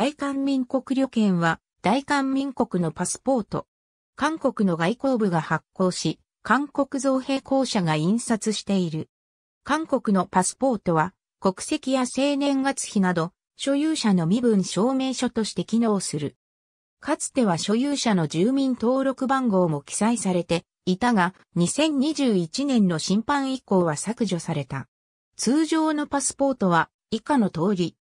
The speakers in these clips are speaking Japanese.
大韓民国旅券は、大韓民国のパスポート。韓国の外交部が発行し、韓国造幣公社が印刷している。韓国のパスポートは、国籍や生年月日など、所有者の身分証明書として機能する。かつては所有者の住民登録番号も記載されていたが、2021年の審判以降は削除された。通常のパスポートは、以下の通り、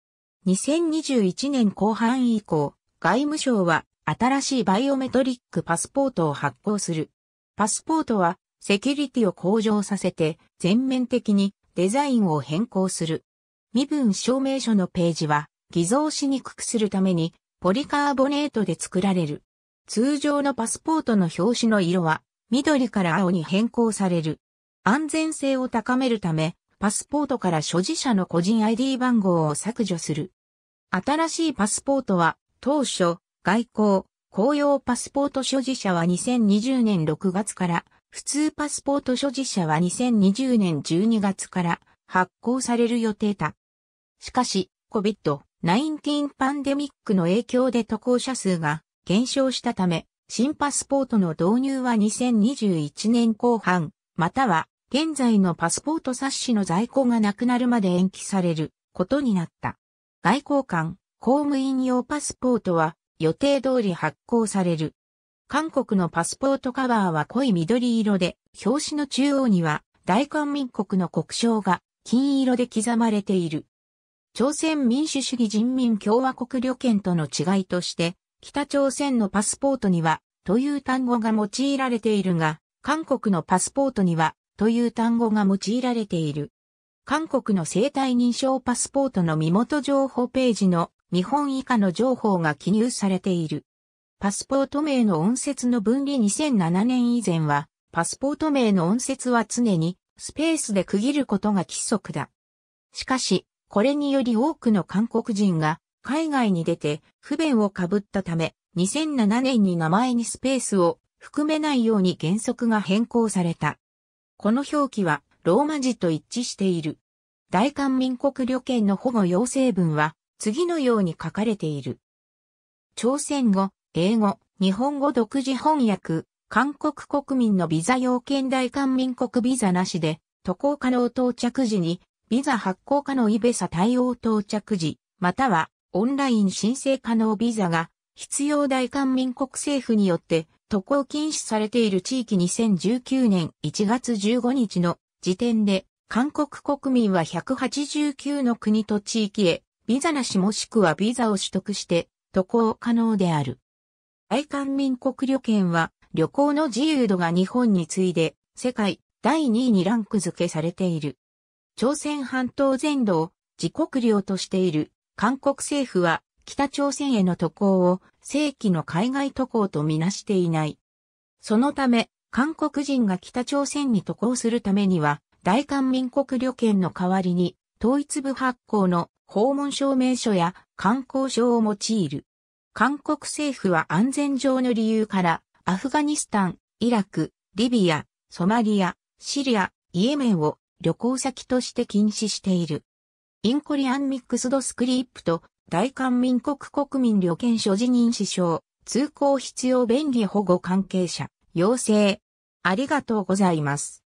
2021年後半以降、外務省は新しいバイオメトリックパスポートを発行する。パスポートはセキュリティを向上させて全面的にデザインを変更する。身分証明書のページは偽造しにくくするためにポリカーボネートで作られる。通常のパスポートの表紙の色は緑から青に変更される。安全性を高めるため、パスポートから所持者の個人 ID 番号を削除する。新しいパスポートは、当初、外交、公用パスポート所持者は2020年6月から、普通パスポート所持者は2020年12月から発行される予定だ。しかし、COVID-19 パンデミックの影響で渡航者数が減少したため、新パスポートの導入は2021年後半、または現在のパスポート冊子の在庫がなくなるまで延期されることになった。外交官、公務員用パスポートは予定通り発行される。韓国のパスポートカバーは濃い緑色で、表紙の中央には大韓民国の国章が金色で刻まれている。朝鮮民主主義人民共和国旅券との違いとして、北朝鮮のパスポートには、という単語が用いられているが、韓国のパスポートには、という単語が用いられている。韓国の生体認証パスポートの身元情報ページの日本以下の情報が記入されている。パスポート名の音節の分離2007年以前は、パスポート名の音節は常にスペースで区切ることが規則だ。しかし、これにより多くの韓国人が海外に出て不便をかぶったため、2007年に名前にスペースを含めないように原則が変更された。この表記はローマ字と一致している。大韓民国旅券の保護要請文は次のように書かれている。朝鮮語、英語、日本語独自翻訳、韓国国民のビザ要件大韓民国ビザなしで、渡航可能到着時に、ビザ発行可能イベサ対応到着時、またはオンライン申請可能ビザが必要大韓民国政府によって渡航禁止されている地域2019年1月15日の時点で、韓国国民は189の国と地域へ、ビザなしもしくはビザを取得して、渡航可能である。愛韓民国旅券は、旅行の自由度が日本に次いで、世界第2位にランク付けされている。朝鮮半島全土を自国領としている韓国政府は北朝鮮への渡航を正規の海外渡航とみなしていない。そのため、韓国人が北朝鮮に渡航するためには、大韓民国旅券の代わりに、統一部発行の訪問証明書や観光証を用いる。韓国政府は安全上の理由から、アフガニスタン、イラク、リビア、ソマリア、シリア、イエメンを旅行先として禁止している。インコリアンミックスドスクリープと、大韓民国国民旅券所持人。首相、通行必要便利保護関係者。妖精ありがとうございます。